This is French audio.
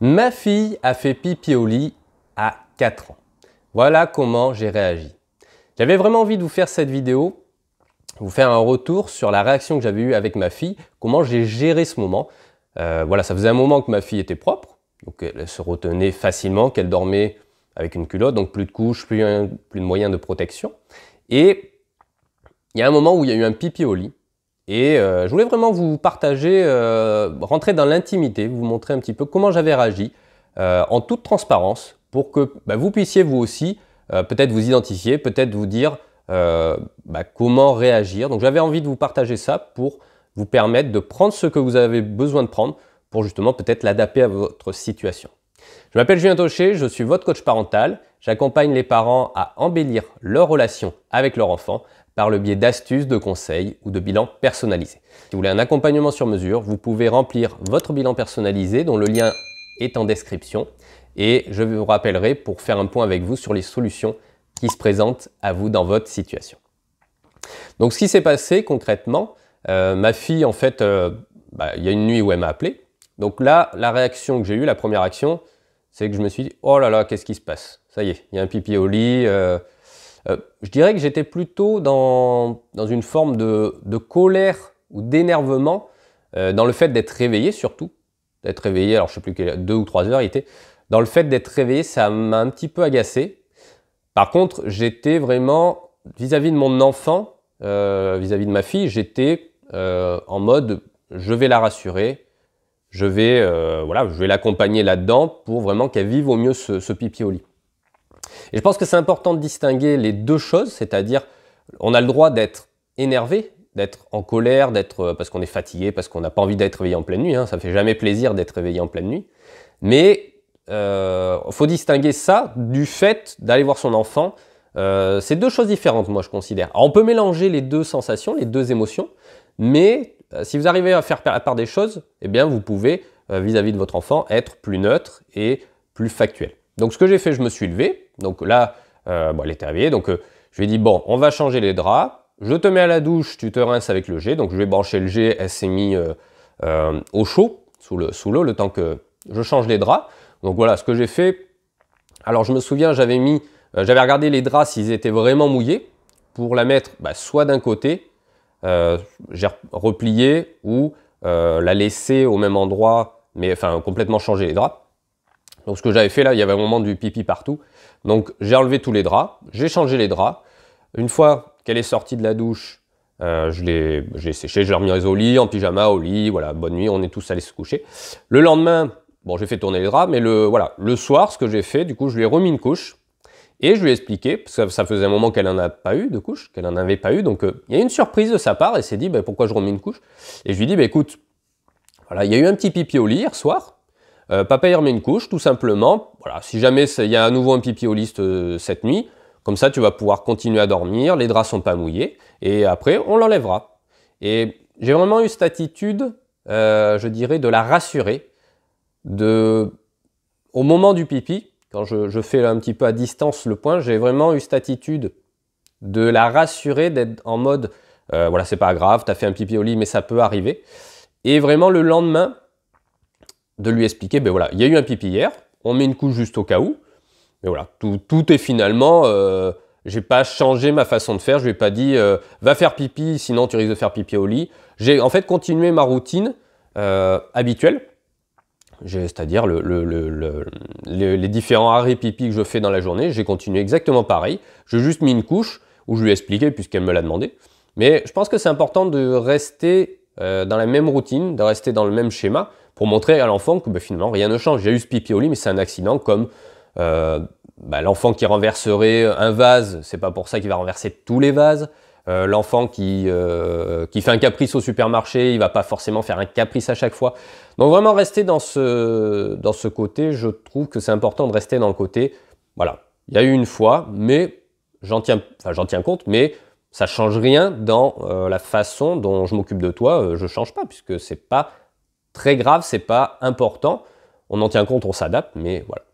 Ma fille a fait pipi au lit à 4 ans. Voilà comment j'ai réagi. J'avais vraiment envie de vous faire cette vidéo, vous faire un retour sur la réaction que j'avais eue avec ma fille, comment j'ai géré ce moment. Euh, voilà, ça faisait un moment que ma fille était propre, donc elle se retenait facilement, qu'elle dormait avec une culotte, donc plus de couches, plus, plus de moyens de protection. Et il y a un moment où il y a eu un pipi au lit. Et euh, je voulais vraiment vous partager, euh, rentrer dans l'intimité, vous montrer un petit peu comment j'avais réagi euh, en toute transparence pour que bah, vous puissiez vous aussi peut-être vous identifier, peut-être vous dire bah, comment réagir. Donc j'avais envie de vous partager ça pour vous permettre de prendre ce que vous avez besoin de prendre pour justement peut-être l'adapter à votre situation. Je m'appelle Julien Tocher, je suis votre coach parental. J'accompagne les parents à embellir leur relation avec leur enfant par le biais d'astuces, de conseils ou de bilans personnalisés. Si vous voulez un accompagnement sur mesure, vous pouvez remplir votre bilan personnalisé dont le lien est en description et je vous rappellerai pour faire un point avec vous sur les solutions qui se présentent à vous dans votre situation. Donc ce qui s'est passé concrètement, euh, ma fille en fait, euh, bah, il y a une nuit où elle m'a appelé. Donc là, la réaction que j'ai eue, la première action, c'est que je me suis dit, oh là là, qu'est-ce qui se passe Ça y est, il y a un pipi au lit, euh, euh, je dirais que j'étais plutôt dans, dans, une forme de, colère ou d'énervement, euh, dans le fait d'être réveillé surtout, d'être réveillé, alors je sais plus quelle, deux ou trois heures il était, dans le fait d'être réveillé, ça m'a un petit peu agacé. Par contre, j'étais vraiment, vis-à-vis de mon enfant, euh, vis-à-vis de ma fille, j'étais en mode, je vais la rassurer, je vais voilà, je vais l'accompagner là-dedans pour vraiment qu'elle vive au mieux ce pipi au lit. Et je pense que c'est important de distinguer les deux choses, c'est-à-dire on a le droit d'être énervé, d'être en colère, d'être euh, parce qu'on est fatigué, parce qu'on n'a pas envie d'être réveillé en pleine nuit. ça hein, ça fait jamais plaisir d'être réveillé en pleine nuit. Mais il euh, faut distinguer ça du fait d'aller voir son enfant. Euh, c'est deux choses différentes, moi je considère. on peut mélanger les deux sensations, les deux émotions, mais si vous arrivez à faire part des choses, eh bien vous pouvez vis à -vis de votre enfant être plus neutre et plus factuel. Donc ce que j'ai fait, je me suis levé. Donc là, euh, elle était réveillée. Donc euh, je lui ai dit, bon, on va changer les draps. Je te mets à la douche, tu te rinces avec le jet. Donc je vais brancher le G, Elle s'est mise euh, au chaud, sous l'eau, le, sous le temps que je change les draps. Donc voilà ce que j'ai fait. Alors je me souviens, j'avais mis, j'avais regardé les draps s'ils étaient vraiment mouillés pour la mettre bah, soit d'un côté, j'ai replié ou la laisser au même endroit, mais enfin complètement changer les draps. Donc ce que j'avais fait là, il y avait un moment du pipi partout. Donc j'ai enlevé tous les draps, j'ai changé les draps. Une fois qu'elle est sortie de la douche, euh, je l'ai séché, je l'ai remise au lit, en pyjama, au lit, voilà, bonne nuit, on est tous allés se coucher. Le lendemain, bon j'ai fait tourner les draps, mais le, voilà, le soir, ce que j'ai fait, du coup je lui ai remis une couche. Et je lui ai expliqué, parce que ça faisait un moment qu'elle n'en a pas eu de couche, qu'elle n'en avait pas eu, donc euh, il y a une surprise de sa part, et s'est dit, ben, pourquoi je remis une couche Et je lui ai dit, ben, écoute, voilà, il y a eu un petit pipi au lit hier soir, euh, papa y remet une couche, tout simplement. Voilà, si jamais il y a à nouveau un pipi au liste euh, cette nuit, comme ça tu vas pouvoir continuer à dormir, les draps sont pas mouillés, et après on l'enlèvera. Et j'ai vraiment eu cette attitude, euh, je dirais, de la rassurer, de... au moment du pipi, quand je, fais un petit peu à distance le point, j'ai vraiment eu cette attitude de la rassurer, d'être en mode, voilà, c'est pas grave, t'as fait un pipi au lit, mais ça peut arriver. Et vraiment le lendemain, de lui expliquer, ben voilà, il y a eu un pipi hier, on met une couche juste au cas où, mais voilà, tout, est finalement, euh, j'ai pas changé ma façon de faire, je lui ai pas dit, euh, va faire pipi, sinon tu risques de faire pipi au lit. J'ai en fait continué ma routine euh, habituelle, c'est-à-dire le, les différents arrêts pipi que je fais dans la journée, j'ai continué exactement pareil, j'ai juste mis une couche où je lui ai expliqué puisqu'elle me l'a demandé. Mais je pense que c'est important de rester euh, dans la même routine, de rester dans le même schéma pour montrer à l'enfant que ben, finalement rien ne change. J'ai eu ce pipi au lit, mais c'est un accident comme euh, ben, l'enfant qui renverserait un vase, c'est pas pour ça qu'il va renverser tous les vases. Euh, l'enfant qui, qui, fait un caprice au supermarché, il va pas forcément faire un caprice à chaque fois. Donc vraiment rester dans ce, dans ce côté, je trouve que c'est important de rester dans le côté, voilà, il y a eu une fois, mais j'en tiens, enfin, j'en tiens compte, mais ça change rien dans euh, la façon dont je m'occupe de toi, euh, je change pas puisque c'est pas très grave, c'est pas important. On en tient compte, on s'adapte, mais voilà.